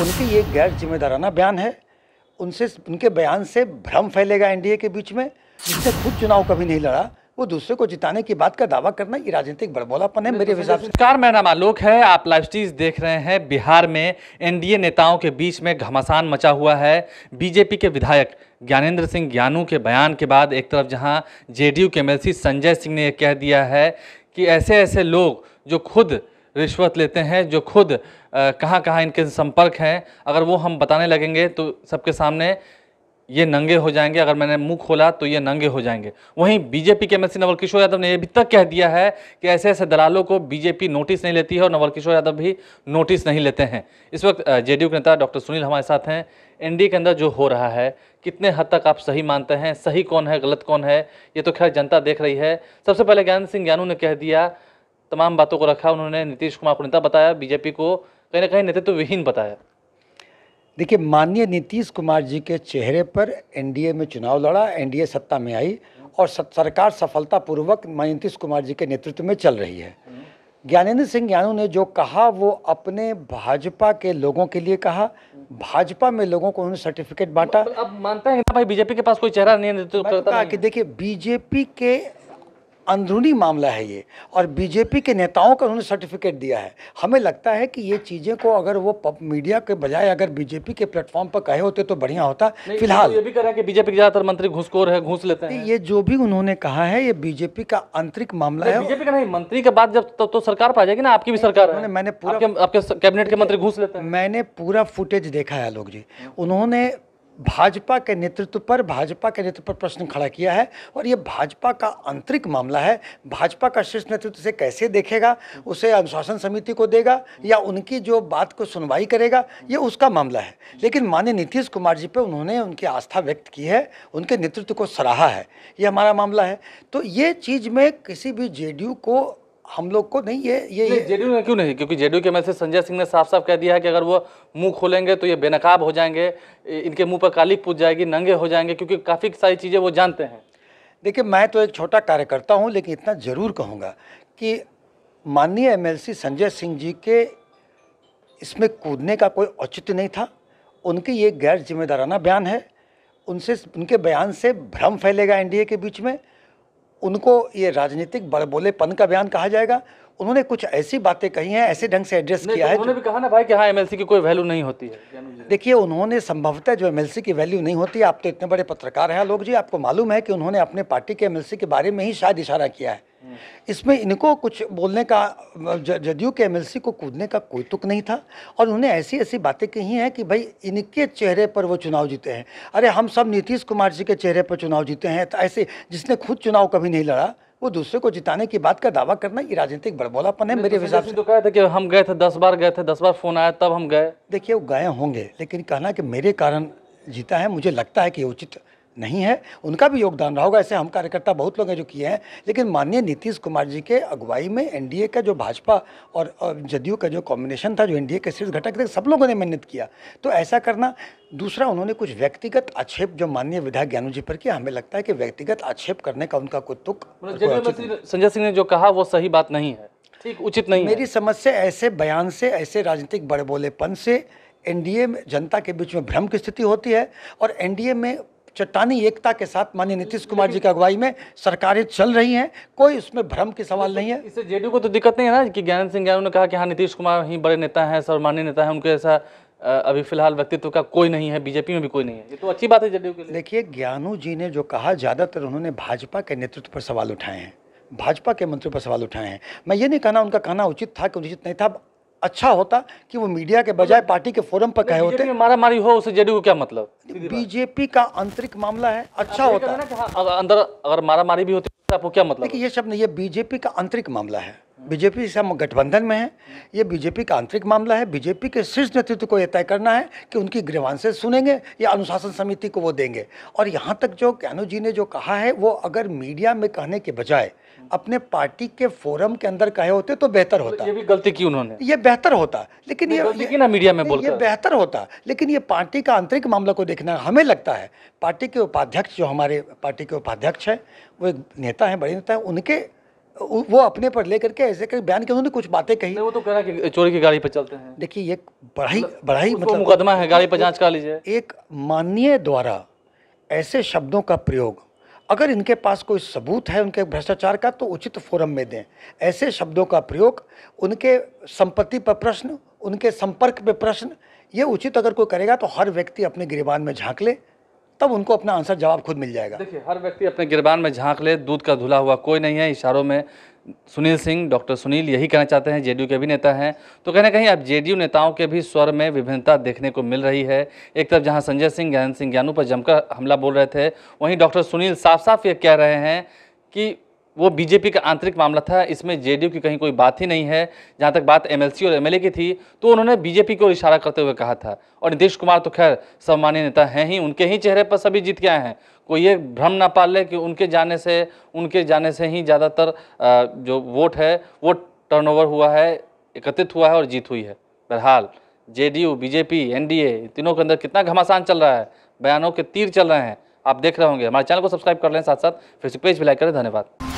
उनकी ये गैर जिम्मेदाराना बयान है उनसे उनके बयान से भ्रम फैलेगा एनडीए के बीच में जिसने खुद चुनाव कभी नहीं लड़ा वो दूसरे को जिताने की बात का दावा करना ये राजनीतिक बड़बोलापन है मेरे हिसाब से कार मैं नाम आलोक है आप लाइव स्टीज देख रहे हैं बिहार में एनडीए नेताओं के बीच में घमासान मचा हुआ है बीजेपी के विधायक ज्ञानेंद्र सिंह ज्ञानू के बयान के बाद एक तरफ जहां जेडीयू के एमएलसी संजय सिंह ने कह दिया है कि ऐसे ऐसे लोग जो खुद रिश्वत लेते हैं जो खुद कहाँ कहाँ इनके संपर्क हैं अगर वो हम बताने लगेंगे तो सबके सामने ये नंगे हो जाएंगे अगर मैंने मुंह खोला तो ये नंगे हो जाएंगे वहीं बीजेपी के एमएलसी नवल किशोर यादव ने अभी तक कह दिया है कि ऐसे ऐसे दलालों को बीजेपी नोटिस नहीं लेती है और नवल किशोर यादव भी नोटिस नहीं लेते हैं इस वक्त जेडीयू के नेता डॉक्टर सुनील हमारे साथ हैं एनडीए के अंदर जो हो रहा है कितने हद तक आप सही मानते हैं सही कौन है गलत कौन है ये तो खैर जनता देख रही है सबसे पहले ज्ञान सिंह ज्ञानू ने कह दिया तमाम बातों को रखा उन्होंने नीतीश कुमार को नेता बताया बीजेपी को कहीं ना कहीं नेतृत्व तो विहीन बताया देखिए माननीय नीतीश कुमार जी के चेहरे पर एनडीए में चुनाव लड़ा एनडीए सत्ता में आई और सरकार सफलतापूर्वक माननीय नीतीश कुमार जी के नेतृत्व में चल रही है ज्ञानेन्द्र सिंह ज्ञानू ने जो कहा वो अपने भाजपा के लोगों के लिए कहा भाजपा में लोगों को उन्होंने सर्टिफिकेट बांटा अब मानता है भाई बीजेपी के पास कोई चेहरा नहीं है तो कि देखिए बीजेपी के अंदरूनी मामला है ये और बीजेपी के नेताओं का उन्होंने सर्टिफिकेट दिया है हमें लगता है कि ये चीज़ें को अगर वो मीडिया के बजाय अगर बीजेपी के प्लेटफॉर्म पर कहे होते तो बढ़िया होता फिलहाल तो ये भी कह रहे हैं कि बीजेपी के ज़्यादातर मंत्री घुसखोर है घुस लेते हैं ये जो भी उन्होंने कहा है ये बीजेपी का आंतरिक मामला है बीजेपी का नहीं मंत्री के बाद जब तो, तो सरकार पर आ जाएगी ना आपकी भी सरकार मैंने पूरा आपके कैबिनेट के मंत्री घुस लेते हैं मैंने पूरा फुटेज देखा है आलोक जी हम्म। उन्होंने भाजपा के नेतृत्व पर भाजपा के नेतृत्व पर प्रश्न खड़ा किया है और ये भाजपा का आंतरिक मामला है भाजपा का शीर्ष नेतृत्व से कैसे देखेगा उसे अनुशासन समिति को देगा या उनकी जो बात को सुनवाई करेगा ये उसका मामला है लेकिन माननीय नीतीश कुमार जी पे उन्होंने उनकी आस्था व्यक्त की है उनके नेतृत्व को सराहा है ये हमारा मामला है तो ये चीज़ में किसी भी जे को हम लोग को नहीं ये ये जेडीयू ने क्यों नहीं क्योंकि जेडीयू के मैसेज संजय सिंह ने साफ साफ कह दिया है कि अगर वो मुंह खोलेंगे तो ये बेनकाब हो जाएंगे इनके मुंह पर काली पूछ जाएगी नंगे हो जाएंगे क्योंकि काफ़ी सारी चीज़ें वो जानते हैं देखिए मैं तो एक छोटा कार्यकर्ता हूँ लेकिन इतना ज़रूर कहूँगा कि माननीय एम संजय सिंह जी के इसमें कूदने का कोई औचित्य नहीं था उनके ये गैर जिम्मेदाराना बयान है उनसे उनके बयान से भ्रम फैलेगा एनडीए के बीच में उनको ये राजनीतिक बड़बोलेपन का बयान कहा जाएगा उन्होंने कुछ ऐसी बातें कही हैं ऐसे ढंग से एड्रेस किया तो है उन्होंने भी कहा ना भाई कि हाँ एमएलसी की कोई वैल्यू नहीं होती है देखिए उन्होंने संभवतः जो एमएलसी की वैल्यू नहीं होती आप तो इतने बड़े पत्रकार हैं लोग जी आपको मालूम है कि उन्होंने अपने पार्टी के एमएलसी के बारे में ही शायद इशारा किया है इसमें इनको कुछ बोलने का जदयू के एमएलसी को कूदने का कोई तुक नहीं था और उन्होंने ऐसी ऐसी बातें कही हैं कि भाई इनके चेहरे पर वो चुनाव जीते हैं अरे हम सब नीतीश कुमार जी के चेहरे पर चुनाव जीते हैं तो ऐसे जिसने खुद चुनाव कभी नहीं लड़ा वो दूसरे को जिताने की बात का दावा करना ये राजनीतिक बड़बोलापन है मेरे तो हिसाब से तो कहा था कि हम गए थे दस बार गए थे दस बार फोन आया तब हम गए देखिए वो गए होंगे लेकिन कहना कि मेरे कारण जीता है मुझे लगता है कि उचित नहीं है उनका भी योगदान रहा होगा ऐसे हम कार्यकर्ता बहुत लोग हैं जो किए हैं लेकिन माननीय नीतीश कुमार जी के अगुवाई में एनडीए का जो भाजपा और जदयू का जो कॉम्बिनेशन था जो एनडीए के शीर्ष घटक थे सब लोगों ने मेहनत किया तो ऐसा करना दूसरा उन्होंने कुछ व्यक्तिगत आक्षेप जो माननीय विधायक ज्ञानू जी पर किया हमें लगता है कि व्यक्तिगत आक्षेप करने का उनका कोई तुक मतलब मतलब संजय सिंह ने जो कहा वो सही बात नहीं है ठीक उचित नहीं मेरी समझ से ऐसे बयान से ऐसे राजनीतिक बड़बोलेपन से एनडीए में जनता के बीच में भ्रम की स्थिति होती है और एनडीए में चट्टानी एकता के साथ माननीय नीतीश कुमार जी की अगुवाई में सरकारें चल रही हैं कोई उसमें भ्रम की सवाल नहीं है इससे जेडीयू को तो दिक्कत नहीं है ना कि ज्ञान सिंह ज्ञानू ने कहा कि हाँ नीतीश कुमार ही बड़े नेता हैं सर्वमान्य नेता हैं उनके ऐसा अभी फिलहाल व्यक्तित्व का कोई नहीं है बीजेपी में भी कोई नहीं है ये तो अच्छी बात है जेडीयू के लिए देखिए ज्ञानू जी ने जो कहा ज़्यादातर उन्होंने भाजपा के नेतृत्व पर सवाल उठाए हैं भाजपा के मंत्रियों पर सवाल उठाए हैं मैं ये नहीं कहना उनका कहना उचित था कि उचित नहीं था अच्छा होता कि वो मीडिया के बजाय मतलब पार्टी के फोरम पर कहे होते मारा मारी हो उसे जेडीयू क्या मतलब बीजेपी का आंतरिक मामला है अच्छा होता है हाँ, अंदर अगर मारा मारी भी होती है तो आपको क्या मतलब देखिए ये शब्द ये बीजेपी का आंतरिक मामला है बीजेपी से हम गठबंधन में हैं ये बीजेपी का आंतरिक मामला है बीजेपी के शीर्ष नेतृत्व को यह तय करना है कि उनकी गृहवांश सुनेंगे या अनुशासन समिति को वो देंगे और यहाँ तक जो कैनू जी ने जो कहा है वो अगर मीडिया में कहने के बजाय अपने पार्टी के फोरम के अंदर कहे होते तो बेहतर तो होता ये भी गलती की उन्होंने ये बेहतर होता लेकिन ये, ये ना मीडिया में बोल ये बेहतर होता लेकिन ये पार्टी का आंतरिक मामला को देखना हमें लगता है पार्टी के उपाध्यक्ष जो हमारे पार्टी के उपाध्यक्ष हैं वो एक नेता हैं बड़े नेता हैं उनके वो अपने पर लेकर के ऐसे कर बयान के उन्होंने कुछ बातें कही वो तो कह रहा कि चोरी की गाड़ी पर चलते हैं देखिए ये बड़ा ही बड़ा ही मतलब मुकदमा है गाड़ी पर जांच कर लीजिए एक माननीय द्वारा ऐसे शब्दों का प्रयोग अगर इनके पास कोई सबूत है उनके भ्रष्टाचार का तो उचित फोरम में दें ऐसे शब्दों का प्रयोग उनके संपत्ति पर प्रश्न उनके संपर्क पर प्रश्न ये उचित अगर कोई करेगा तो हर व्यक्ति अपने गिरबान में झांक ले तब उनको अपना आंसर जवाब खुद मिल जाएगा देखिए हर व्यक्ति अपने गिरबान में झांक ले दूध का धुला हुआ कोई नहीं है इशारों में सुनील सिंह डॉक्टर सुनील यही कहना चाहते हैं जेडीयू के भी नेता हैं तो कहीं ना कहीं अब जेडीयू नेताओं के भी स्वर में विभिन्नता देखने को मिल रही है एक तरफ जहां संजय सिंह ज्ञान सिंह ज्ञानू पर जमकर हमला बोल रहे थे वहीं डॉक्टर सुनील साफ साफ ये कह रहे हैं कि वो बीजेपी का आंतरिक मामला था इसमें जेडीयू की कहीं कोई बात ही नहीं है जहाँ तक बात एमएलसी और एमएलए की थी तो उन्होंने बीजेपी को इशारा करते हुए कहा था और नीतीश कुमार तो खैर सम्मान्य नेता हैं ही उनके ही चेहरे पर सभी जीत के आए हैं कोई ये भ्रम ना पाल ले कि उनके जाने से उनके जाने से ही ज़्यादातर जो वोट है वो टर्न हुआ है एकत्रित हुआ है और जीत हुई है बहरहाल जे बीजेपी एन तीनों के अंदर कितना घमासान चल रहा है बयानों के तीर चल रहे हैं आप देख रहे होंगे हमारे चैनल को सब्सक्राइब कर लें साथ साथ फिर से पेज भी लाइक करें धन्यवाद